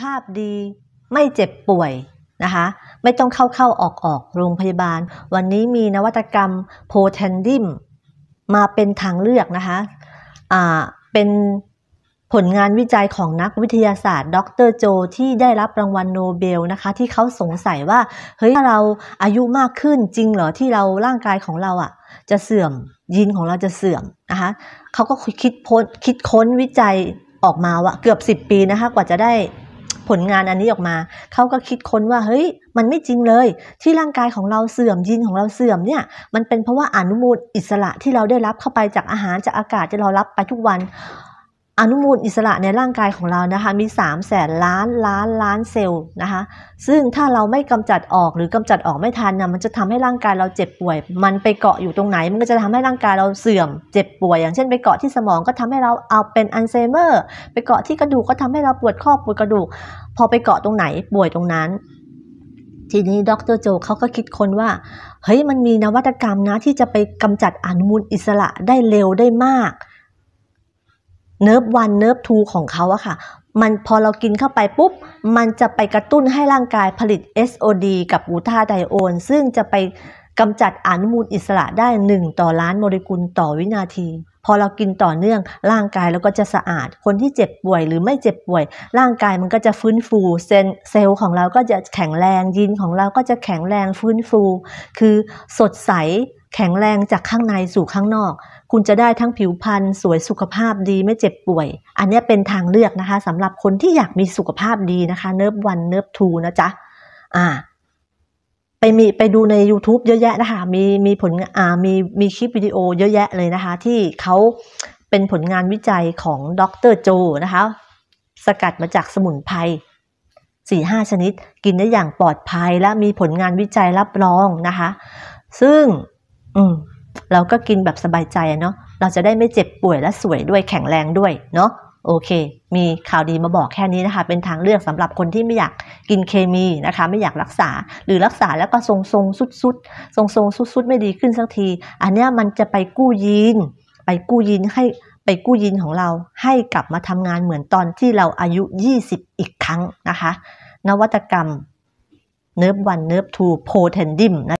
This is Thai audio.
ภาพดีไม่เจ็บป่วยนะคะไม่ต้องเข้าเข้าออกออกโรงพยาบาล วันนี้มีนวัตกรรมโพแทนดิมมาเป็นทางเลือกนะคะอ่าเป็นผลงานวิจัยของนักวิทยาศาสตร์ ดรโจที่ได้รับรางวัลโนเบลนะคะที่เขาสงสัยว่าเฮ้ยเราอายุมากขึ้นจริงเหรอ ที่เราร่างกายของเราอะ่ะจะเสื่อมยีนของเราจะเสื่อมนะคะเขาก็คิดพคิดค้นวิจัยออกมาว่าเกือบ 10 ปีนะคะกว่าจะได้ผลงานอันนี้ออกมา เขาก็คิดค้นว่าเฮ้ย มันไม่จริงเลย ที่ร่างกายของเราเสื่อมยีนของเราเสื่อมเนี่ย มันเป็นเพราะว่าอนุมูลอิสระที่เราได้รับเข้าไปจากอาหาร จากอากาศที่เรารับไปทุกวันอนุมูลอิสระในร่างกายของเรานะคะมี3ามแสนล้านล้านล้านเซลล์นะคะซึ่งถ้าเราไม่กำจัดออกหรือกำจัดออกไม่ทันนะมันจะทำให้ร่างกายเราเจ็บป่วย มันไปเกาะอยู่ตรงไหนมันก็จะทำให้ร่างกายเราเสื่อมเจ็บป่วยอย่างเช่นไปเกาะที่สมองก็ทำให้เราเอาเป็นอัลไซเมอร์ไปเกาะที่กระดูกก็ทำให้เราปวดข้อปวดกระดูกพอไปเกาะตรงไหนป่วยตรงนั้น ทีนี้ดรโจเขาก็คิดคนว่าเฮ้ยมันมีนวัตกรรมนะที่จะไปกำจัดอนุมูลอิสระได้เร็วได้มากเนิร์ฟวันเนิร์ฟทูของเขาอะค่ะ มันพอเรากินเข้าไปปุ๊บ มันจะไปกระตุ้นให้ร่างกายผลิต SOD กับกูทาไดโอน ซึ่งจะไปกำจัดอนุมูลอิสระได้ 1 ต่อล้านโมเลกุลต่อวินาที พอเรากินต่อเนื่องร่างกายเราก็จะสะอาด คนที่เจ็บป่วยหรือไม่เจ็บป่วย ร่างกายมันก็จะฟื้นฟูเซนเซลล์ของเราก็จะแข็งแรงยีนของเราก็จะแข็งแรงฟื้นฟู คือสดใสแข็งแรงจากข้างในสู่ข้างนอก คุณจะได้ทั้งผิวพรรณสวยสุขภาพดีไม่เจ็บป่วย อันนี้เป็นทางเลือกนะคะสำหรับคนที่อยากมีสุขภาพดีนะคะเนิบวันเนิบทูนะจ๊ะอ่าไปมีไปดูใน YouTube เยอะแยะนะคะมีมีผลอ่ามีมีคลิปวิดีโอเยอะแยะเลยนะคะ ที่เขาเป็นผลงานวิจัยของดรโจนะคะสกัดมาจากสมุนไพรสี่ห้าชนิด กินได้อย่างปลอดภัยและมีผลงานวิจัยรับรองนะคะ ซึ่งอืมเราก็กินแบบสบายใจเนาะเราจะได้ไม่เจ็บป่วยและสวยด้วยแข็งแรงด้วยเนาะโอเค มีข่าวดีมาบอกแค่นี้นะคะ เป็นทางเลือกสำหรับคนที่ไม่อยากกินเคมีนะคะไม่อยากรักษาหรือรักษาแล้วก็ทรงทรงสุดสุดทรงทรงสุดสุดไม่ดีขึ้นสักที อันนี้มันจะไปกู้ยีนไปกู้ยีนให้ไปกู้ยีนของเราให้กลับมาทำงานเหมือนตอนที่เราอายุ 20 อีกครั้งนะคะ นวัตกรรมเนิร์ฟวันเนิร์ฟทูโพเทนดิมนะ